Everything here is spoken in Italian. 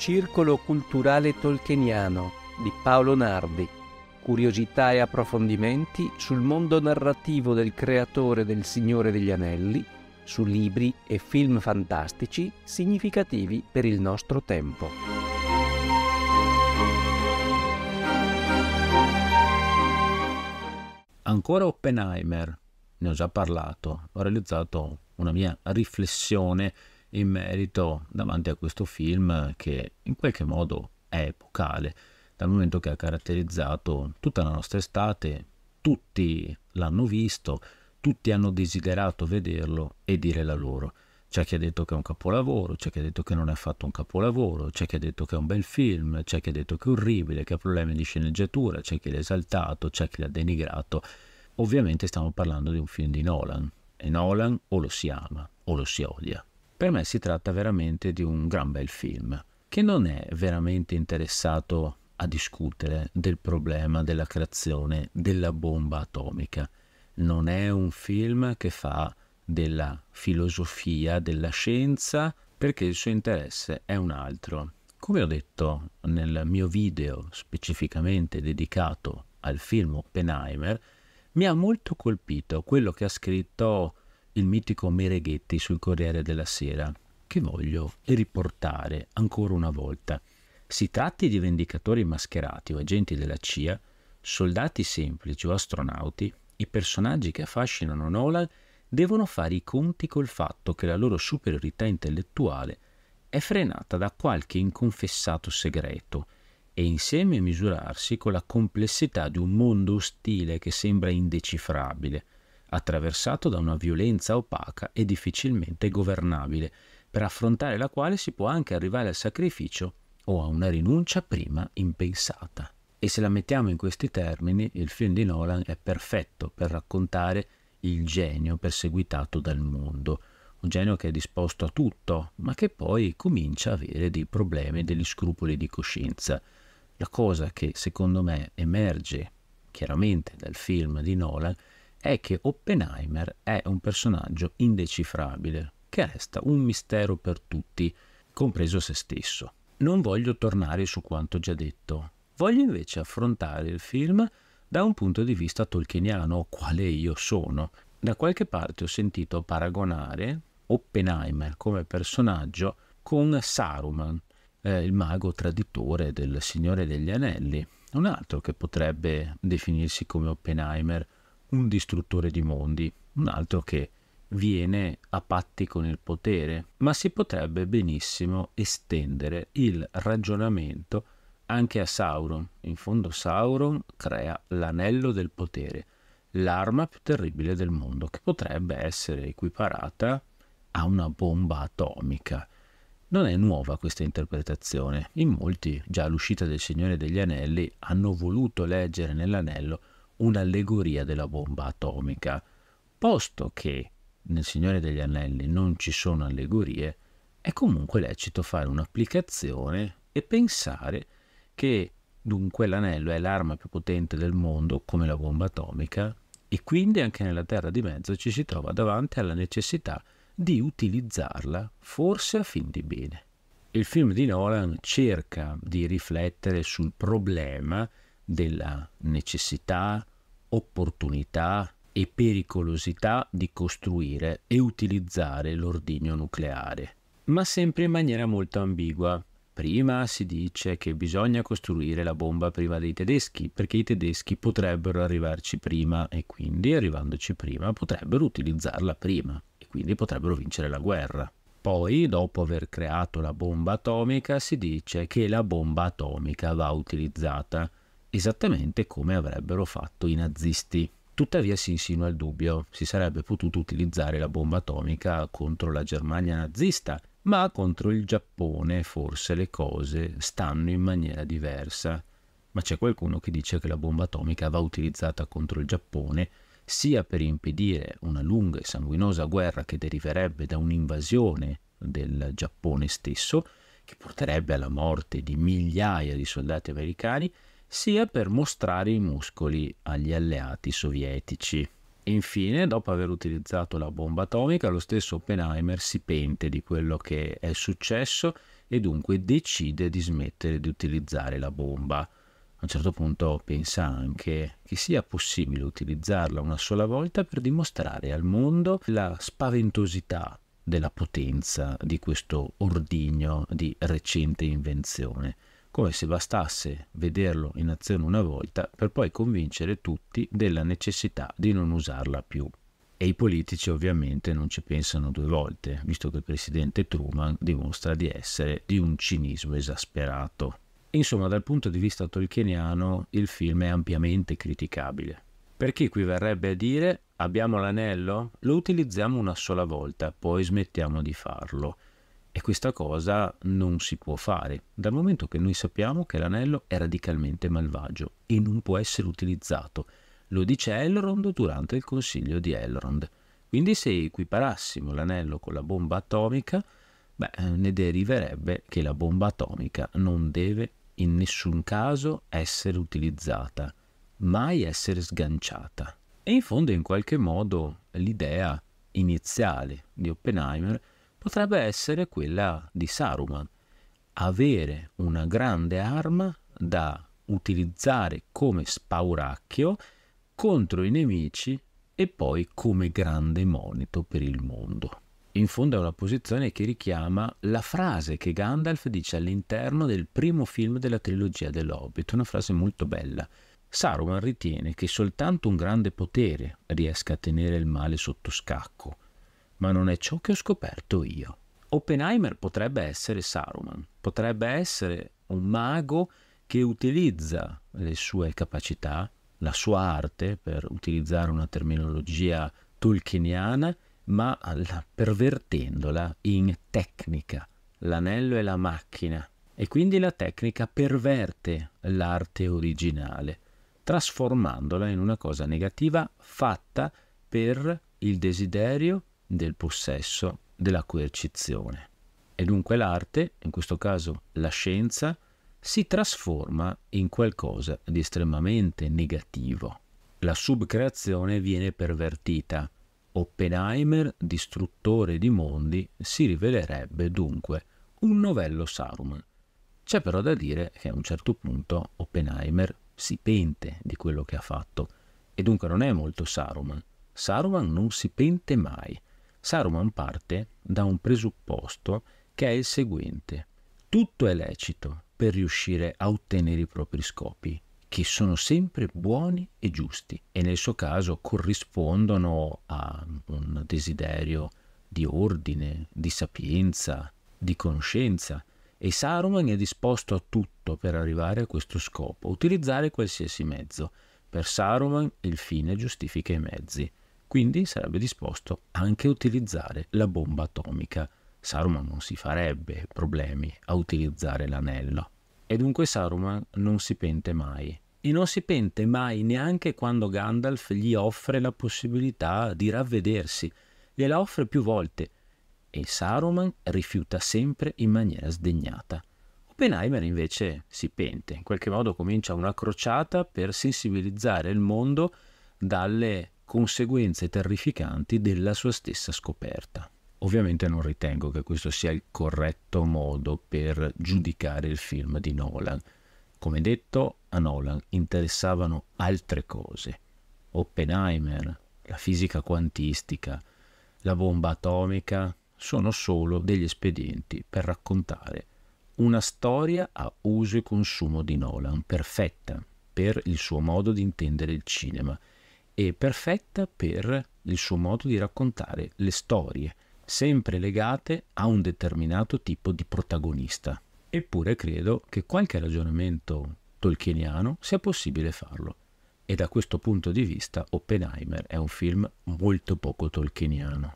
Circolo Culturale Tolkieniano di Paolo Nardi. Curiosità e approfondimenti sul mondo narrativo del creatore del Signore degli Anelli, su libri e film fantastici significativi per il nostro tempo. Ancora Oppenheimer, ne ho già parlato, ho realizzato una mia riflessione in merito davanti a questo film che in qualche modo è epocale, dal momento che ha caratterizzato tutta la nostra estate, tutti l'hanno visto, tutti hanno desiderato vederlo e dire la loro. C'è chi ha detto che è un capolavoro, c'è chi ha detto che non è affatto un capolavoro, c'è chi ha detto che è un bel film, c'è chi ha detto che è orribile, che ha problemi di sceneggiatura, c'è chi l'ha esaltato, c'è chi l'ha denigrato. Ovviamente stiamo parlando di un film di Nolan e Nolan o lo si ama o lo si odia. Per me si tratta veramente di un gran bel film, che non è veramente interessato a discutere del problema della creazione della bomba atomica. Non è un film che fa della filosofia, della scienza, perché il suo interesse è un altro. Come ho detto nel mio video specificamente dedicato al film Oppenheimer, mi ha molto colpito quello che ha scritto il mitico Mereghetti sul Corriere della Sera, che voglio riportare ancora una volta. Si tratti di vendicatori mascherati o agenti della CIA, soldati semplici o astronauti, i personaggi che affascinano Nolan devono fare i conti col fatto che la loro superiorità intellettuale è frenata da qualche inconfessato segreto e insieme misurarsi con la complessità di un mondo ostile che sembra indecifrabile – attraversato da una violenza opaca e difficilmente governabile, per affrontare la quale si può anche arrivare al sacrificio o a una rinuncia prima impensata. E se la mettiamo in questi termini, il film di Nolan è perfetto per raccontare il genio perseguitato dal mondo, un genio che è disposto a tutto, ma che poi comincia a avere dei problemi e degli scrupoli di coscienza. La cosa che secondo me emerge chiaramente dal film di Nolan è è che Oppenheimer è un personaggio indecifrabile, che resta un mistero per tutti, compreso se stesso. Non voglio tornare su quanto già detto, voglio invece affrontare il film da un punto di vista tolkieniano, quale io sono. Da qualche parte ho sentito paragonare Oppenheimer come personaggio con Saruman, eh, il mago traditore del Signore degli Anelli, un altro che potrebbe definirsi come Oppenheimer un distruttore di mondi, un altro che viene a patti con il potere, ma si potrebbe benissimo estendere il ragionamento anche a Sauron. In fondo Sauron crea l'anello del potere, l'arma più terribile del mondo, che potrebbe essere equiparata a una bomba atomica. Non è nuova questa interpretazione, in molti, già all'uscita del Signore degli Anelli, hanno voluto leggere nell'anello un'allegoria della bomba atomica. Posto che nel Signore degli Anelli non ci sono allegorie, è comunque lecito fare un'applicazione e pensare che dunque l'anello è l'arma più potente del mondo come la bomba atomica e quindi anche nella Terra di Mezzo ci si trova davanti alla necessità di utilizzarla forse a fin di bene. Il film di Nolan cerca di riflettere sul problema della necessità opportunità e pericolosità di costruire e utilizzare l'ordigno nucleare, ma sempre in maniera molto ambigua. Prima si dice che bisogna costruire la bomba prima dei tedeschi, perché i tedeschi potrebbero arrivarci prima e quindi arrivandoci prima potrebbero utilizzarla prima e quindi potrebbero vincere la guerra. Poi, dopo aver creato la bomba atomica, si dice che la bomba atomica va utilizzata esattamente come avrebbero fatto i nazisti. Tuttavia si insinua il dubbio, si sarebbe potuto utilizzare la bomba atomica contro la Germania nazista, ma contro il Giappone forse le cose stanno in maniera diversa. Ma c'è qualcuno che dice che la bomba atomica va utilizzata contro il Giappone sia per impedire una lunga e sanguinosa guerra che deriverebbe da un'invasione del Giappone stesso, che porterebbe alla morte di migliaia di soldati americani, sia per mostrare i muscoli agli alleati sovietici. Infine, dopo aver utilizzato la bomba atomica, lo stesso Oppenheimer si pente di quello che è successo e dunque decide di smettere di utilizzare la bomba. A un certo punto pensa anche che sia possibile utilizzarla una sola volta per dimostrare al mondo la spaventosità della potenza di questo ordigno di recente invenzione come se bastasse vederlo in azione una volta per poi convincere tutti della necessità di non usarla più. E i politici ovviamente non ci pensano due volte, visto che il presidente Truman dimostra di essere di un cinismo esasperato. Insomma, dal punto di vista tolkieniano, il film è ampiamente criticabile. Perché qui verrebbe a dire abbiamo l'anello? Lo utilizziamo una sola volta, poi smettiamo di farlo. E questa cosa non si può fare, dal momento che noi sappiamo che l'anello è radicalmente malvagio e non può essere utilizzato. Lo dice Elrond durante il consiglio di Elrond. Quindi se equiparassimo l'anello con la bomba atomica, beh, ne deriverebbe che la bomba atomica non deve in nessun caso essere utilizzata, mai essere sganciata. E in fondo in qualche modo l'idea iniziale di Oppenheimer potrebbe essere quella di Saruman. Avere una grande arma da utilizzare come spauracchio contro i nemici e poi come grande monito per il mondo. In fondo è una posizione che richiama la frase che Gandalf dice all'interno del primo film della trilogia dell'Hobbit, una frase molto bella. Saruman ritiene che soltanto un grande potere riesca a tenere il male sotto scacco, ma non è ciò che ho scoperto io. Oppenheimer potrebbe essere Saruman, potrebbe essere un mago che utilizza le sue capacità, la sua arte, per utilizzare una terminologia tolkieniana, ma pervertendola in tecnica. L'anello è la macchina e quindi la tecnica perverte l'arte originale, trasformandola in una cosa negativa fatta per il desiderio del possesso, della coercizione. E dunque l'arte, in questo caso la scienza, si trasforma in qualcosa di estremamente negativo. La subcreazione viene pervertita. Oppenheimer, distruttore di mondi, si rivelerebbe dunque un novello Saruman. C'è però da dire che a un certo punto Oppenheimer si pente di quello che ha fatto e dunque non è molto Saruman. Saruman non si pente mai. Saruman parte da un presupposto che è il seguente. Tutto è lecito per riuscire a ottenere i propri scopi, che sono sempre buoni e giusti e nel suo caso corrispondono a un desiderio di ordine, di sapienza, di conoscenza. E Saruman è disposto a tutto per arrivare a questo scopo, utilizzare qualsiasi mezzo. Per Saruman il fine giustifica i mezzi. Quindi sarebbe disposto anche a utilizzare la bomba atomica. Saruman non si farebbe problemi a utilizzare l'anello. E dunque Saruman non si pente mai. E non si pente mai neanche quando Gandalf gli offre la possibilità di ravvedersi. Gliela offre più volte. E Saruman rifiuta sempre in maniera sdegnata. Oppenheimer invece si pente, in qualche modo comincia una crociata per sensibilizzare il mondo dalle conseguenze terrificanti della sua stessa scoperta. Ovviamente non ritengo che questo sia il corretto modo per giudicare il film di Nolan. Come detto, a Nolan interessavano altre cose. Oppenheimer, la fisica quantistica, la bomba atomica sono solo degli espedienti per raccontare una storia a uso e consumo di Nolan, perfetta per il suo modo di intendere il cinema e perfetta per il suo modo di raccontare le storie, sempre legate a un determinato tipo di protagonista. Eppure credo che qualche ragionamento tolkieniano sia possibile farlo. E da questo punto di vista Oppenheimer è un film molto poco tolkieniano.